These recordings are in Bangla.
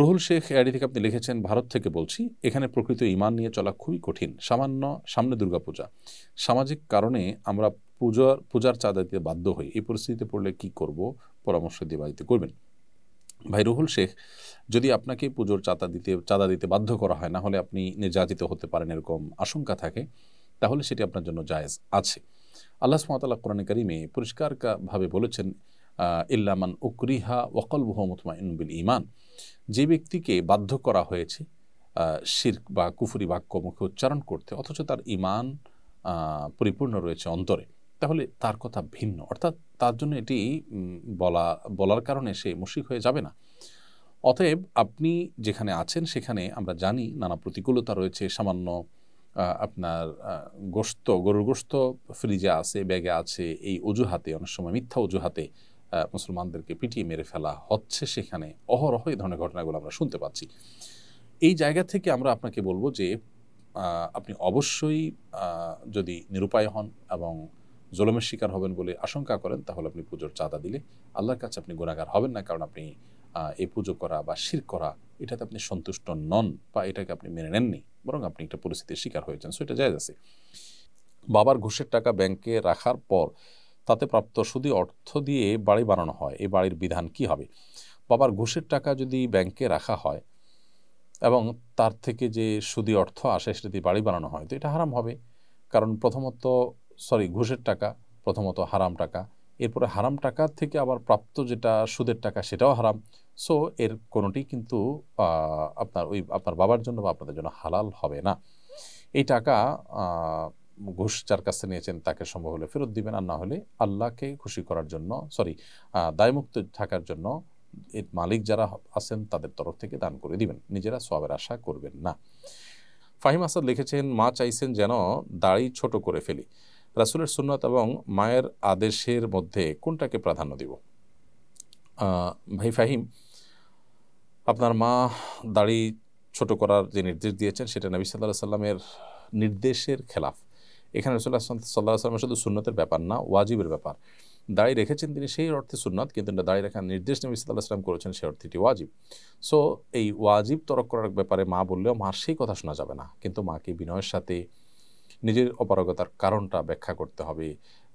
রুহুল শেখ এআইডি থেকে আপনি লিখেছেন ভারত থেকে বলছি এখানে প্রকৃত ইমান নিয়ে চলা খুবই কঠিন সামান্য সামনে দুর্গাপূজা সামাজিক কারণে আমরা পূজার পূজার চাঁদা দিতে বাধ্য হই এই পরিস্থিতিতে পড়লে কি করব পরামর্শ দিয়ে বাড়িতে করবেন ভাই রুহুল শেখ যদি আপনাকে পুজোর চাঁদা দিতে চাঁদা দিতে বাধ্য করা হয় না হলে আপনি নির্যাতিত হতে পারেন এরকম আশঙ্কা থাকে তাহলে সেটি আপনার জন্য জায়েজ আছে আল্লাহ সুমাতাল্লাহ কোরআন করিমে পরিষ্কারভাবে বলেছেন ইল্লামান উকরিহা ওকল ইনবিল ইমান যে ব্যক্তিকে বাধ্য করা হয়েছে শির্ক বা কুফুরি বাক্য মুখে উচ্চারণ করতে অথচ তার ইমান পরিপূর্ণ রয়েছে অন্তরে তাহলে তার কথা ভিন্ন অর্থাৎ তার জন্য এটি বলা বলার কারণে সে মুশিক হয়ে যাবে না অতএব আপনি যেখানে আছেন সেখানে আমরা জানি নানা প্রতিকূলতা রয়েছে সামান্য আপনার গোস্ত গরুর গোস্ত ফ্রিজে আছে ব্যাগে আছে এই অজুহাতে অনেক সময় মিথ্যা অজুহাতে মুসলমানদেরকে পিটিয়ে মেরে ফেলা হচ্ছে সেখানে অহরহ এই ধরনের ঘটনাগুলো আমরা শুনতে পাচ্ছি এই জায়গা থেকে আমরা আপনাকে বলবো যে আপনি অবশ্যই যদি নিরুপায় হন এবং জলমের শিকার হবেন বলে আশঙ্কা করেন তাহলে আপনি পুজোর চাঁদা দিলে আল্লাহর কাছে আপনি গুণাগার হবেন না কারণ আপনি এই পুজো করা বা শির করা এটাতে আপনি সন্তুষ্ট নন বা এটাকে আপনি মেনে নেননি বরং আপনি একটা পরিস্থিতির শিকার হয়েছেন সো এটা যায় আছে বাবার ঘুষের টাকা ব্যাংকে রাখার পর তাতে প্রাপ্ত সুদি অর্থ দিয়ে বাড়ি বানানো হয় এই বাড়ির বিধান কি হবে বাবার ঘুষের টাকা যদি ব্যাংকে রাখা হয় এবং তার থেকে যে সুদি অর্থ আসে সেটা দিয়ে বাড়ি বানানো হয় তো এটা হারাম হবে কারণ প্রথমত সরি ঘুষের টাকা প্রথমত হারাম টাকা এরপরে হারাম টাকা থেকে আবার প্রাপ্ত যেটা সুদের টাকা সেটাও হারাম সো এর কোনোটি কিন্তু আপনার ওই আপনার বাবার জন্য বা আপনাদের জন্য হালাল হবে না এই টাকা ঘুষ যার কাছে নিয়েছেন তাকে সম্ভব হলে ফেরত দিবেন আর না হলে আল্লাহকে খুশি করার জন্য সরি দায়মুক্ত থাকার জন্য এর মালিক যারা আছেন তাদের তরফ থেকে দান করে দিবেন নিজেরা সবের আশা করবেন না ফাহিম আসাদ লিখেছেন মা চাইছেন যেন দাড়ি ছোট করে ফেলি রাসুলের সুন্নত এবং মায়ের আদেশের মধ্যে কোনটাকে প্রাধান্য দিব ভাই ফাহিম আপনার মা দাড়ি ছোট করার যে নির্দেশ দিয়েছেন সেটা নবী সাল্লাহ সাল্লামের নির্দেশের খেলাফ এখানে রসুল্লাহ সাল্লাহ আসলাম শুধু সুন্নতের ব্যাপার না ওয়াজিবের ব্যাপার দাঁড়িয়ে রেখেছেন তিনি সেই অর্থে সুন্নত কিন্তু দাঁড়িয়ে রাখার নির্দেশ নবী সাল্লাহ আসলাম করেছেন সেই এটি ওয়াজিব সো এই ওয়াজিব তরক করার ব্যাপারে মা বললেও মার সেই কথা শোনা যাবে না কিন্তু মাকে বিনয়ের সাথে নিজের অপারগতার কারণটা ব্যাখ্যা করতে হবে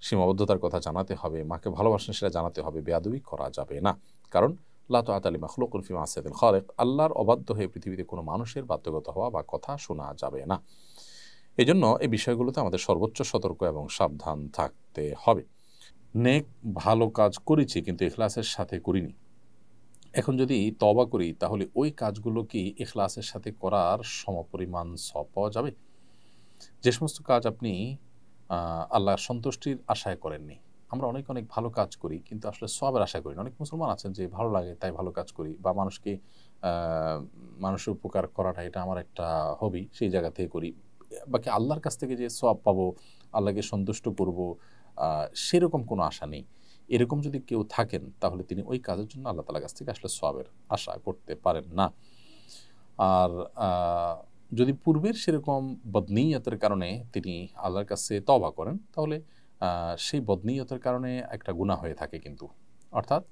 সীমাবদ্ধতার কথা জানাতে হবে মাকে ভালোবাসেন সেটা জানাতে হবে বেয়াদবি করা যাবে না কারণ লাতো আতালি মাখলুকুল ফিমা আসাদিল খালেক আল্লাহর অবাধ্য হয়ে পৃথিবীতে কোনো মানুষের বাধ্যগত হওয়া বা কথা শোনা যাবে না এই জন্য এই বিষয়গুলোতে আমাদের সর্বোচ্চ সতর্ক এবং সাবধান থাকতে হবে নেক ভালো কাজ করেছি কিন্তু এখলাসের সাথে করিনি এখন যদি তবা করি তাহলে ওই কাজগুলো কি এখলাসের সাথে করার সমপরিমাণ সব পাওয়া যাবে যে সমস্ত কাজ আপনি আল্লাহর সন্তুষ্টির আশায় করেননি আমরা অনেক অনেক ভালো কাজ করি কিন্তু আসলে সবের আশা করি অনেক মুসলমান আছেন যে ভালো লাগে তাই ভালো কাজ করি বা মানুষকে মানুষের উপকার করাটা এটা আমার একটা হবি সেই জায়গা থেকে করি বাকি আল্লাহর কাছ থেকে যে সোয়াব পাবো আল্লাহকে সন্তুষ্ট করব সেরকম কোনো আশা নেই এরকম যদি কেউ থাকেন তাহলে তিনি ওই কাজের জন্য আল্লাহ তালার কাছ থেকে আসলে সবের আশা করতে পারেন না আর যদি পূর্বের সেরকম বদনীয়তার কারণে তিনি আল্লাহর কাছে তবা করেন তাহলে সেই বদনীয়তার কারণে একটা গুণা হয়ে থাকে কিন্তু অর্থাৎ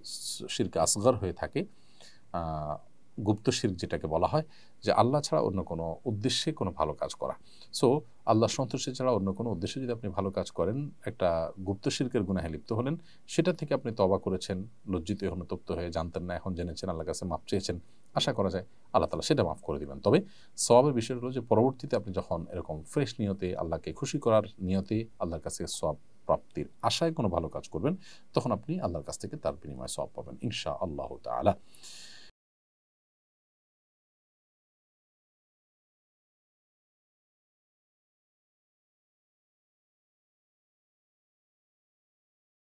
শিরকে আসগর হয়ে থাকে গুপ্ত শির্ক যেটাকে বলা হয় যে আল্লাহ ছাড়া অন্য কোনো উদ্দেশ্যে কোনো ভালো কাজ করা সো আল্লাহ সন্তুষ্টি ছাড়া অন্য কোনো উদ্দেশ্যে যদি আপনি ভালো কাজ করেন একটা গুপ্ত শিল্পের গুণাহে লিপ্ত হলেন সেটা থেকে আপনি তবা করেছেন লজ্জিত অনুতপ্ত হয়ে জানতেন না এখন জেনেছেন আল্লাহ কাছে মাপ চেয়েছেন আশা করা যায় আল্লাহ তালা সেটা মাফ করে দিবেন তবে সবাবের বিষয় হলো যে পরবর্তীতে আপনি যখন এরকম ফ্রেশ নিয়তে আল্লাহকে খুশি করার নিয়তে আল্লাহর কাছে সব প্রাপ্তির আশায় কোনো ভালো কাজ করবেন তখন আপনি আল্লাহর কাছ থেকে তার বিনিময়ে সব পাবেন ইনশা আল্লাহ তালা